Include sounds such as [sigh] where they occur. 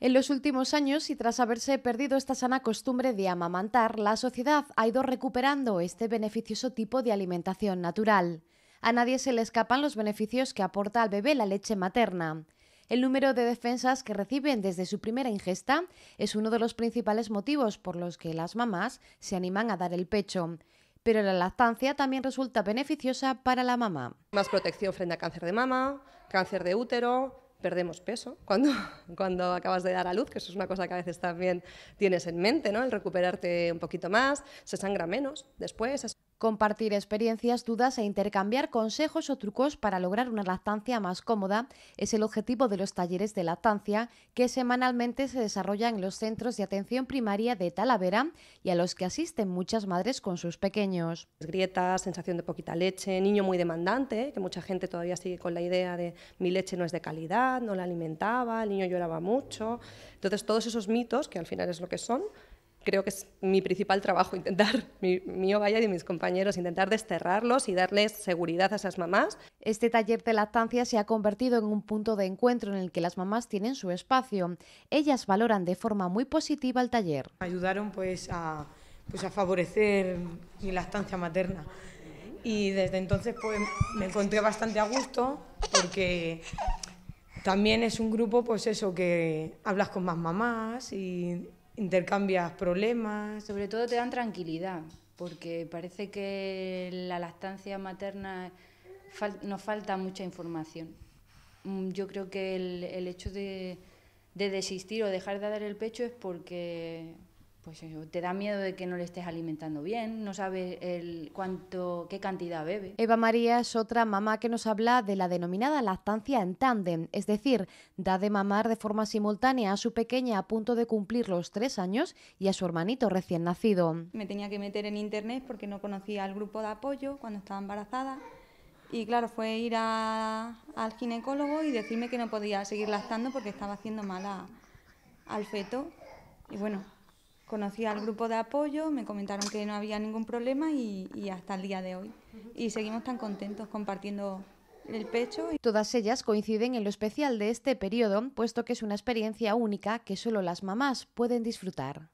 En los últimos años, y tras haberse perdido esta sana costumbre de amamantar, la sociedad ha ido recuperando este beneficioso tipo de alimentación natural. A nadie se le escapan los beneficios que aporta al bebé la leche materna. El número de defensas que reciben desde su primera ingesta es uno de los principales motivos por los que las mamás se animan a dar el pecho pero la lactancia también resulta beneficiosa para la mamá. Más protección frente a cáncer de mama, cáncer de útero, perdemos peso cuando, [laughs] cuando acabas de dar a luz, que eso es una cosa que a veces también tienes en mente, ¿no? El recuperarte un poquito más, se sangra menos después compartir experiencias, dudas e intercambiar consejos o trucos para lograr una lactancia más cómoda es el objetivo de los talleres de lactancia que semanalmente se desarrollan en los centros de atención primaria de Talavera y a los que asisten muchas madres con sus pequeños. Grietas, sensación de poquita leche, niño muy demandante, que mucha gente todavía sigue con la idea de mi leche no es de calidad, no la alimentaba, el niño lloraba mucho. Entonces todos esos mitos, que al final es lo que son, creo que es mi principal trabajo, [laughs] intentar, mi, mío vaya y de mis compañeros, intentar desterrarlos y darles seguridad a esas mamás. Este taller de lactancia se ha convertido en un punto de encuentro en el que las mamás tienen su espacio. Ellas valoran de forma muy positiva el taller. Ayudaron pues a, pues a favorecer mi lactancia materna y desde entonces pues me encontré bastante a gusto porque también es un grupo pues eso que hablas con más mamás y intercambias problemas. Sobre todo te dan tranquilidad, porque parece que la lactancia materna nos falta mucha información. Mm, yo creo que el, hecho de desistir o dejar de dar el pecho es porque pues te da miedo de que no le estés alimentando bien, no sabes el cuánto, qué cantidad bebe. Eva María es otra mamá que nos habla de la denominada lactancia en tándem, es decir, da de mamar de forma simultánea a su pequeña a punto de cumplir los tres años y a su hermanito recién nacido. Me tenía que meter en internet porque no conocía al grupo de apoyo cuando estaba embarazada. Y claro, fue ir al ginecólogo y decirme que no podía seguir lactando porque estaba haciendo mal al feto. Y bueno, conocí al grupo de apoyo, me comentaron que no había ningún problema y, hasta el día de hoy. Y seguimos tan contentos compartiendo el pecho. y Todas ellas coinciden en lo especial de este periodo, puesto que es una experiencia única que solo las mamás pueden disfrutar.